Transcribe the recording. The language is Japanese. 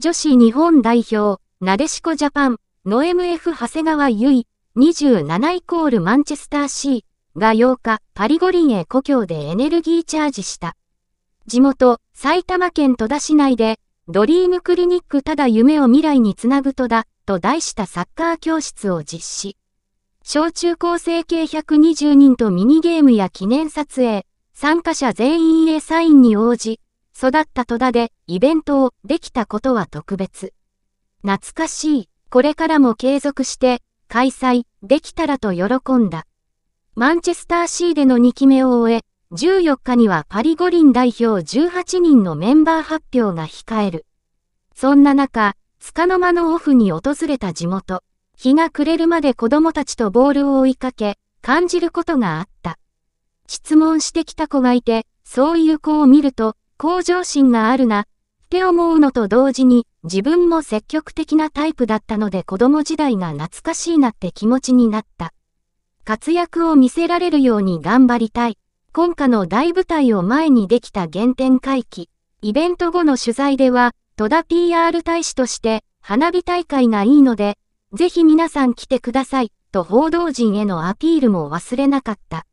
女子日本代表、なでしこジャパン、の MF 長谷川優衣、27イコールマンチェスター C が8日、パリ五輪へ故郷でエネルギーチャージした。地元、埼玉県戸田市内で、ドリームクリニックただ夢を未来につなぐ戸田、と題したサッカー教室を実施。小中高生計120人とミニゲームや記念撮影、参加者全員へサインに応じ、育った戸田でイベントをできたことは特別。懐かしい、これからも継続して開催できたらと喜んだ。マンチェスターシーでの2期目を終え、14日にはパリ五輪代表18人のメンバー発表が控える。そんな中、束の間のオフに訪れた地元、日が暮れるまで子供たちとボールを追いかけ、感じることがあった。質問してきた子がいて、そういう子を見ると、向上心があるな、って思うのと同時に、自分も積極的なタイプだったので子供時代が懐かしいなって気持ちになった。活躍を見せられるように頑張りたい。今夏の大舞台を前にできた原点回帰。イベント後の取材では、戸田 PR 大使として花火大会がいいので、ぜひ皆さん来てください、と報道陣へのアピールも忘れなかった。